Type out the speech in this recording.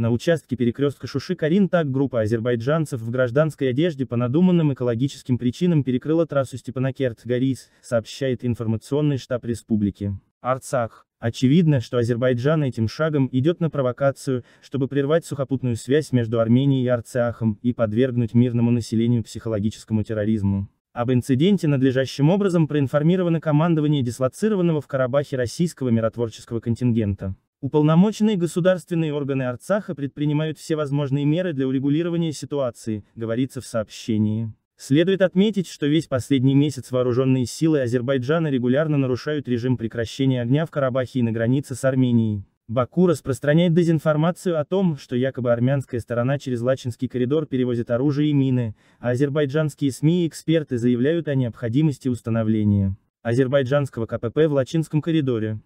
На участке перекрестка Шуши-Карин так группа азербайджанцев в гражданской одежде по надуманным экологическим причинам перекрыла трассу Степанакерт-Горис, сообщает информационный штаб республики. Арцах. Очевидно, что Азербайджан этим шагом идет на провокацию, чтобы прервать сухопутную связь между Арменией и Арцахом и подвергнуть мирному населению психологическому терроризму. Об инциденте надлежащим образом проинформировано командование дислоцированного в Карабахе российского миротворческого контингента. Уполномоченные государственные органы Арцаха предпринимают все возможные меры для урегулирования ситуации, говорится в сообщении. Следует отметить, что весь последний месяц вооруженные силы Азербайджана регулярно нарушают режим прекращения огня в Карабахе и на границе с Арменией. Баку распространяет дезинформацию о том, что якобы армянская сторона через Лачинский коридор перевозит оружие и мины, а азербайджанские СМИ и эксперты заявляют о необходимости установления азербайджанского КПП в Лачинском коридоре.